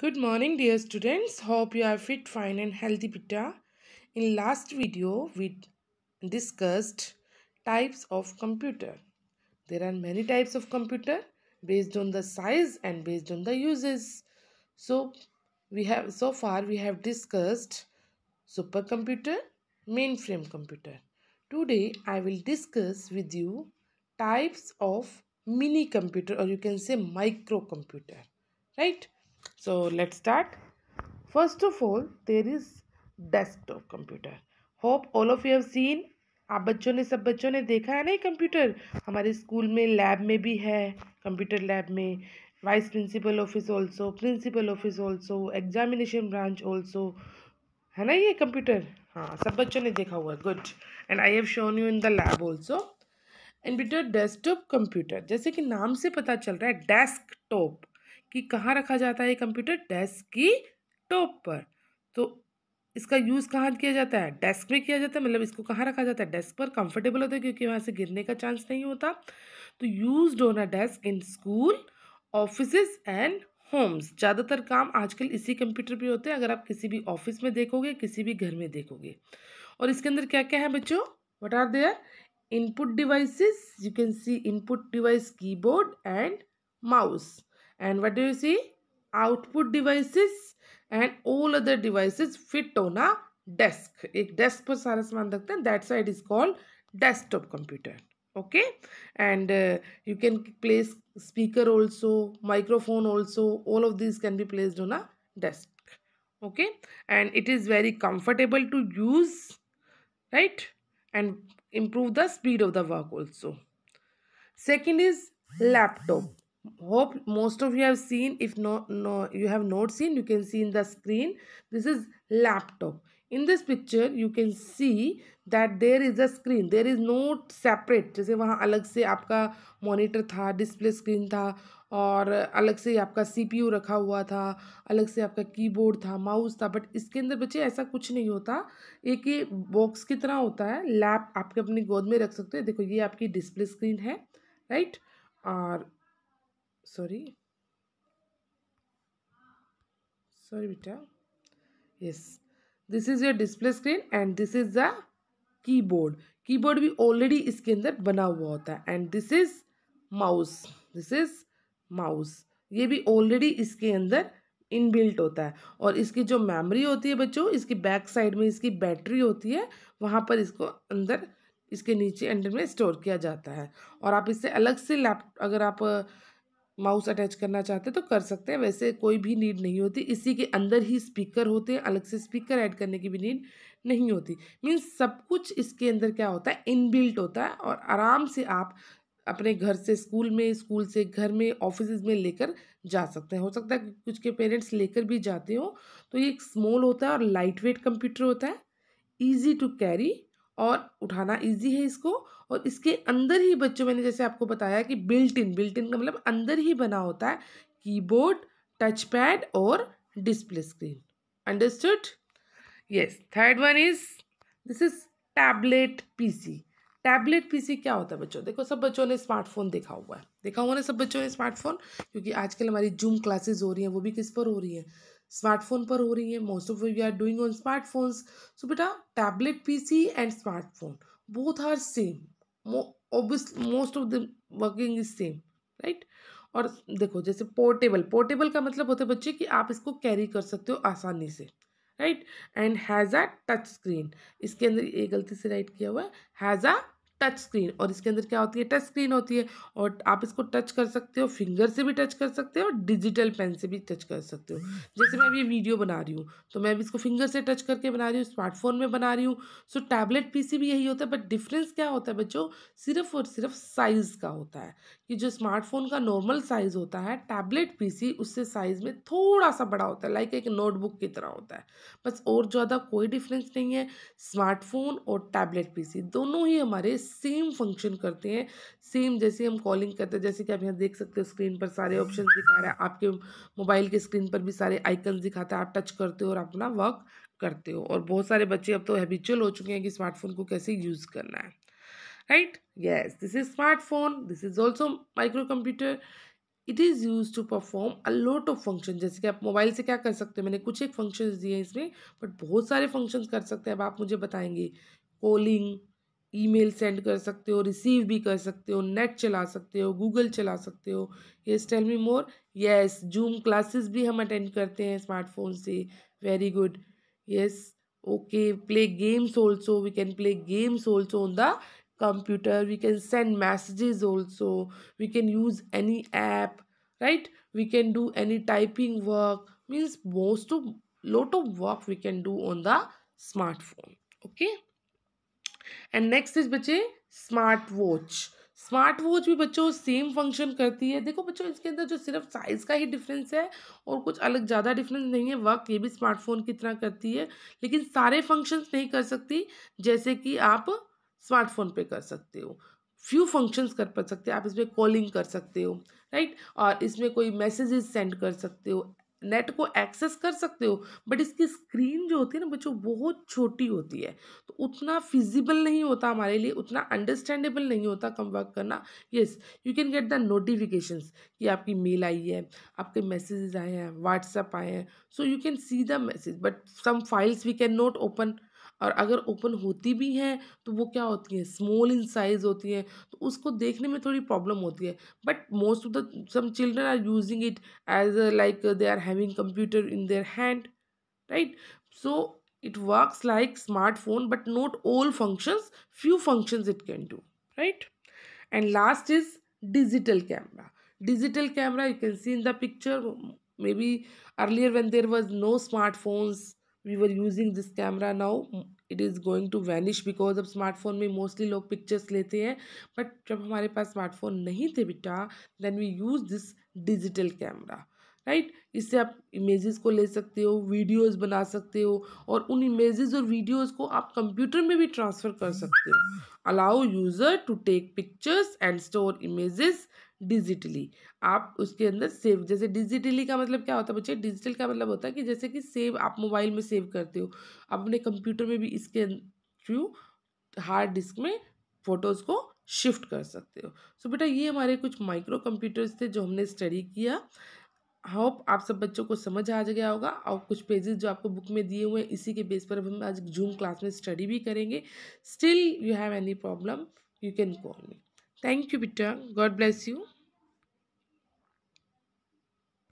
Good morning dear students. Hope you are fit, fine and healthy pita. In last video we discussed types of computer. There are many types of computer based on the size and based on the uses. So we have so far we have discussed supercomputer, mainframe computer. Today I will discuss with you types of mini computer or you can say microcomputer. Right? So let's start. First of all, there is desktop computer. Hope all of you have seen. आप बच्चों ने सब बच्चों ने देखा है ना ये कंप्यूटर हमारे स्कूल में लैब में भी है कंप्यूटर लैब में vice principal office also principal office also examination branch also है ना ये कंप्यूटर हाँ सब बच्चों ने देखा हुआ है good and I have shown you in the lab also and desk desktop computer जैसे कि नाम से पता चल रहा है डेस्कटॉप कि कहाँ रखा जाता है ये कंप्यूटर डेस्क की टॉप पर तो इसका यूज़ कहाँ किया जाता है डेस्क में किया जाता है मतलब इसको कहाँ रखा जाता है डेस्क पर कंफर्टेबल होता है क्योंकि वहाँ से गिरने का चांस नहीं होता तो use on a desk in school office and homes ज़्यादातर काम आजकल इसी कंप्यूटर पे होते हैं अगर आप किसी भी ऑफिस में देखोगे किसी भी घर में देखोगे और इसके अंदर क्या क्या है बच्चों what are there input devices you can see input device keyboard and mouse and what do you see output devices and all other devices fit on a desk ek desk par sara saman rakhte hain that side is called desktop computer okay and uh, you can place speaker also microphone also all of these can be placed on a desk okay and it is very comfortable to use right and improve the speed of the work also second is laptop hope most of you have seen if no no you have not seen you can see in the screen this is laptop in this picture you can see that there is a screen there is no separate जैसे वहाँ अलग से आपका monitor था display screen था और अलग से आपका CPU रखा हुआ था अलग से आपका keyboard था mouse था बट इसके अंदर बच्चे ऐसा कुछ नहीं होता एक ये बॉक्स की तरह होता है लैप आपके अपनी गोद में रख सकते हैं देखो ये आपकी डिस्प्ले स्क्रीन है राइट और सॉरी सॉरी बेटा yes this is your display screen and this is the keyboard keyboard भी ऑलरेडी इसके अंदर बना हुआ होता है and this is mouse this is mouse ये भी ऑलरेडी इसके अंदर इनबिल्ट होता है और इसकी जो मेमोरी होती है बच्चों इसकी बैक साइड में इसकी बैटरी होती है वहाँ पर इसको अंदर इसके नीचे अंडर में स्टोर किया जाता है और आप इससे अलग से लैप अगर आप माउस अटैच करना चाहते हैं तो कर सकते हैं वैसे कोई भी नीड नहीं होती इसी के अंदर ही स्पीकर होते हैं अलग से स्पीकर ऐड करने की भी नीड नहीं होती मीन्स सब कुछ इसके अंदर क्या होता है इनबिल्ट होता है और आराम से आप अपने घर से स्कूल में स्कूल से घर में ऑफिस में लेकर जा सकते हैं हो सकता है कुछ के पेरेंट्स लेकर भी जाते हो तो ये एक स्मॉल होता है और लाइट वेट कंप्यूटर होता है ईजी टू कैरी और उठाना इजी है इसको और इसके अंदर ही बच्चों मैंने जैसे आपको बताया कि बिल्ट इन बिल्ट इन का मतलब अंदर ही बना होता है कीबोर्ड टच पैड और display screen understood yes third one is this is tablet PC tablet PC क्या होता है बच्चों देखो सब बच्चों ने स्मार्टफोन देखा हुआ है देखा हुआ ना सब बच्चों ने स्मार्टफोन क्योंकि आजकल हमारी जूम क्लासेस हो रही हैं वो भी किस पर हो रही हैं स्मार्टफोन पर हो रही है most of we are doing on smartphones so बेटा tablet PC and smartphone both are same obvious most of the working is same right और देखो जैसे पोर्टेबल पोर्टेबल का मतलब होता है बच्चे कि आप इसको कैरी कर सकते हो आसानी से right and has a touch screen इसके अंदर ये गलती से राइट किया हुआ है हैज़ अ टच स्क्रीन और इसके अंदर क्या होती है टच स्क्रीन होती है और आप इसको टच कर सकते हो फिंगर से भी टच कर सकते हो और डिजिटल पेन से भी टच कर सकते हो जैसे मैं अभी वीडियो बना रही हूँ तो मैं अभी इसको फिंगर से टच करके बना रही हूँ स्मार्टफोन में बना रही हूँ सो टैबलेट पीसी भी यही होता है बट डिफरेंस क्या होता है बच्चों सिर्फ और सिर्फ साइज़ का होता है कि जो स्मार्टफोन का नॉर्मल साइज़ होता है टैबलेट पीसी उससे साइज़ में थोड़ा सा बड़ा होता है लाइक एक नोटबुक की तरह होता है बस और ज़्यादा कोई डिफरेंस नहीं है स्मार्टफोन और टैबलेट पीसी दोनों ही हमारे सेम फंक्शन करते हैं सेम जैसे हम कॉलिंग करते हैं जैसे कि आप यहाँ देख सकते हो स्क्रीन पर सारे ऑप्शन दिखा रहे हैं आपके मोबाइल के स्क्रीन पर भी सारे आइकन्स दिखाते हैं आप टच करते हो और अपना वर्क करते हो और बहुत सारे बच्चे अब तो हैबिचुअल हो चुके हैं कि स्मार्टफोन को कैसे यूज़ करना है right yes this is smartphone this is also microcomputer it is use to perform a lot of function जैसे कि आप मोबाइल से क्या कर सकते हैं मैंने कुछ एक फंक्शन दिए हैं इसमें बट बहुत सारे फंक्शंस कर सकते हैं अब आप मुझे बताएंगे कॉलिंग ईमेल सेंड कर सकते हो रिसीव भी कर सकते हो नेट चला सकते हो गूगल चला सकते हो ये tell me more yes zoom classes भी हम अटेंड करते हैं स्मार्टफोन से very good yes okay play games also we can play games also on the computer we can send messages also we can use any app right we can do any typing work means most of lot of work we can do on the smartphone okay and next is बच्चे smart watch smart watch भी बच्चों same function करती है देखो बच्चों इसके अंदर जो सिर्फ साइज़ का ही डिफरेंस है और कुछ अलग ज़्यादा डिफरेंस नहीं है वर्क ये भी स्मार्टफोन की तरह करती है लेकिन सारे फंक्शंस नहीं कर सकती जैसे कि आप स्मार्टफोन पे कर सकते हो फ्यू फंक्शंस कर पा सकते हो आप इसमें कॉलिंग कर सकते हो राइट और इसमें कोई मैसेजेस सेंड कर सकते हो नेट को एक्सेस कर सकते हो बट इसकी स्क्रीन जो होती है ना बच्चों बहुत छोटी होती है तो उतना फिजिबल नहीं होता हमारे लिए उतना अंडरस्टैंडेबल नहीं होता कम वर्क करना yes you can get the notifications कि आपकी मेल आई है आपके मैसेजेस आए हैं व्हाट्सएप आए हैं so you can see the message but some files we can not open और अगर ओपन होती भी हैं तो वो क्या होती हैं स्मॉल इन साइज़ होती हैं तो उसको देखने में थोड़ी प्रॉब्लम होती है but most of the some children are using it as like they are having computer in their hand right so it works like smartphone but not all functions few functions it can do right and last is digital camera digital camera you can see in the picture may be earlier when there was no smartphones we were using this camera now it is going to vanish because अब smartphone में mostly लोग pictures लेते हैं but जब हमारे पास smartphone नहीं थे बेटा then we use this digital camera right इससे आप इमेजेस को ले सकते हो वीडियोस बना सकते हो और उन इमेजेस और वीडियोस को आप कंप्यूटर में भी ट्रांसफ़र कर सकते हो allow user to take pictures and store images digitally आप उसके अंदर सेव जैसे डिजिटली का मतलब क्या होता है बच्चे डिजिटल का मतलब होता है कि जैसे कि सेव आप मोबाइल में सेव करते हो आप अपने कंप्यूटर में भी इसके थ्रू हार्ड डिस्क में फ़ोटोज़ को शिफ्ट कर सकते हो सो so, बेटा ये हमारे कुछ माइक्रो कंप्यूटर्स थे जो हमने स्टडी किया होप आप सब बच्चों को समझ आ गया होगा और कुछ पेजेस जो आपको बुक में दिए हुए हैं इसी के बेस पर हम आज जूम क्लास में स्टडी भी करेंगे still you have any problem you can call me thank you बिटा गॉड ब्लेस यू